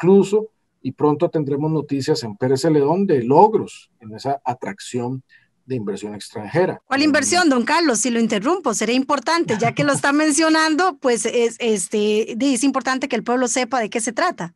incluso, y pronto tendremos noticias en Pérez Celedón de logros en esa atracción de inversión extranjera. ¿Cuál inversión, don Carlos? Si lo interrumpo, sería importante, ya que lo está mencionando, pues es, este, es importante que el pueblo sepa de qué se trata.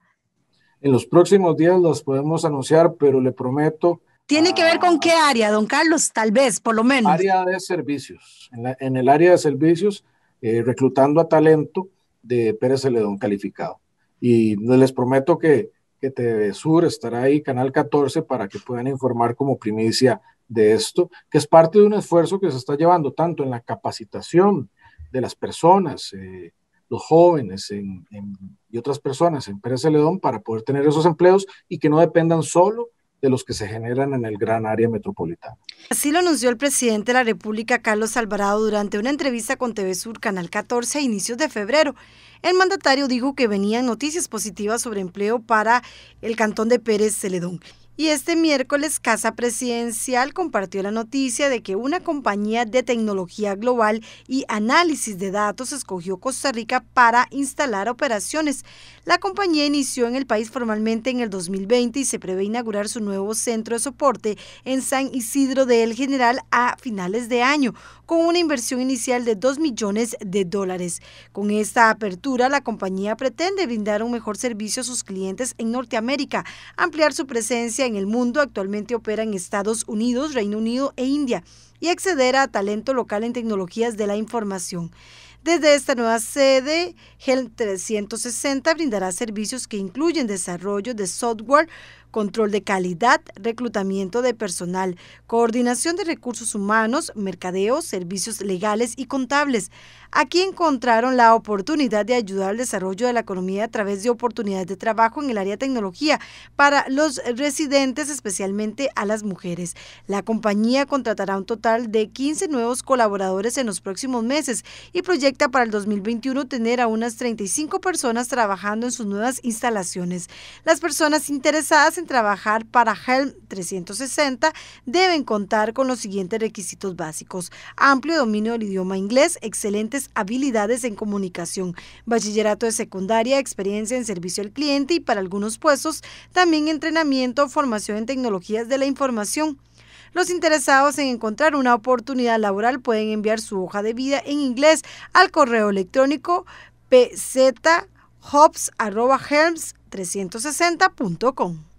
En los próximos días los podemos anunciar, pero le prometo... ¿Tiene que ver con qué área, don Carlos? Tal vez, por lo menos. Área de servicios. En, el área de servicios, eh, reclutando a talento de Pérez Celedón calificado. Y les prometo que, que TV Sur estará ahí, Canal 14, para que puedan informar como primicia de esto, que es parte de un esfuerzo que se está llevando tanto en la capacitación de las personas, eh, los jóvenes y otras personas en Pérez Celedón para poder tener esos empleos y que no dependan solo de los que se generan en el gran área metropolitana. Así lo anunció el presidente de la República, Carlos Alvarado, durante una entrevista con TV Sur, Canal 14, a inicios de febrero. El mandatario dijo que venían noticias positivas sobre empleo para el cantón de Pérez Celedón y este miércoles Casa Presidencial compartió la noticia de que una compañía de tecnología global y análisis de datos escogió Costa Rica para instalar operaciones. La compañía inició en el país formalmente en el 2020 y se prevé inaugurar su nuevo centro de soporte en San Isidro de El General a finales de año, con una inversión inicial de 2 millones de dólares. Con esta apertura, la compañía pretende brindar un mejor servicio a sus clientes en Norteamérica, ampliar su presencia en el mundo, actualmente opera en Estados Unidos, Reino Unido e India y accederá a talento local en tecnologías de la información. Desde esta nueva sede, GEL 360 brindará servicios que incluyen desarrollo de software control de calidad, reclutamiento de personal, coordinación de recursos humanos, mercadeo, servicios legales y contables. Aquí encontraron la oportunidad de ayudar al desarrollo de la economía a través de oportunidades de trabajo en el área de tecnología para los residentes, especialmente a las mujeres. La compañía contratará un total de 15 nuevos colaboradores en los próximos meses y proyecta para el 2021 tener a unas 35 personas trabajando en sus nuevas instalaciones. Las personas interesadas en trabajar para Helm 360 deben contar con los siguientes requisitos básicos. Amplio dominio del idioma inglés, excelentes habilidades en comunicación, bachillerato de secundaria, experiencia en servicio al cliente y para algunos puestos también entrenamiento formación en tecnologías de la información. Los interesados en encontrar una oportunidad laboral pueden enviar su hoja de vida en inglés al correo electrónico pzhops.helms360.com.